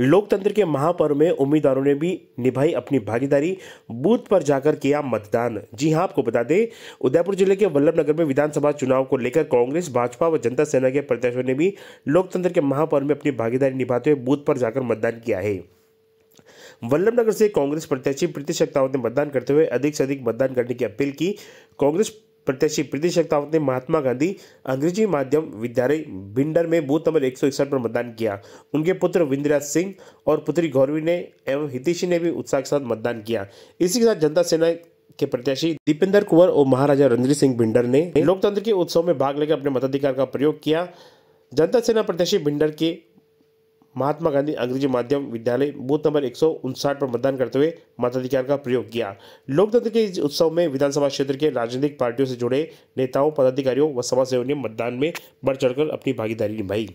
लोकतंत्र के महापर्व में उम्मीदवारों ने भी निभाई अपनी भागीदारी बूथ पर जाकर किया मतदान जी हाँ आपको बता दें उदयपुर जिले के वल्लभ नगर में विधानसभा चुनाव को लेकर कांग्रेस भाजपा व जनता सेना के प्रत्याशियों ने भी लोकतंत्र के महापर्व में अपनी भागीदारी निभाते हुए बूथ पर जाकर मतदान किया है वल्लभ नगर से कांग्रेस प्रत्याशी प्रीति शक्तावत ने मतदान करते हुए अधिक से अधिक मतदान करने की अपील की कांग्रेस प्रत्याशी प्रीति शक्तावत ने महात्मा गांधी अंग्रेजी माध्यम विद्यालय भिंडर में बूथ नंबर एक पर मतदान किया उनके पुत्र विंद्राज सिंह और पुत्री गौरवी ने एवं हितेशी ने भी उत्साह के साथ मतदान किया इसी के साथ जनता सेना के प्रत्याशी दीपेंद्र कुंवर और महाराजा रंजीत सिंह भिंडर ने लोकतंत्र के उत्सव में भाग लेकर अपने मताधिकार का प्रयोग किया जनता सेना प्रत्याशी भिंडर के महात्मा गांधी अंग्रेजी माध्यम विद्यालय बूथ नंबर एक पर मतदान करते हुए मताधिकार का प्रयोग किया लोकतंत्र के इस उत्सव में विधानसभा क्षेत्र के राजनीतिक पार्टियों से जुड़े नेताओं पदाधिकारियों व समाजसेवियों ने मतदान में बढ़ चढ़कर अपनी भागीदारी निभाई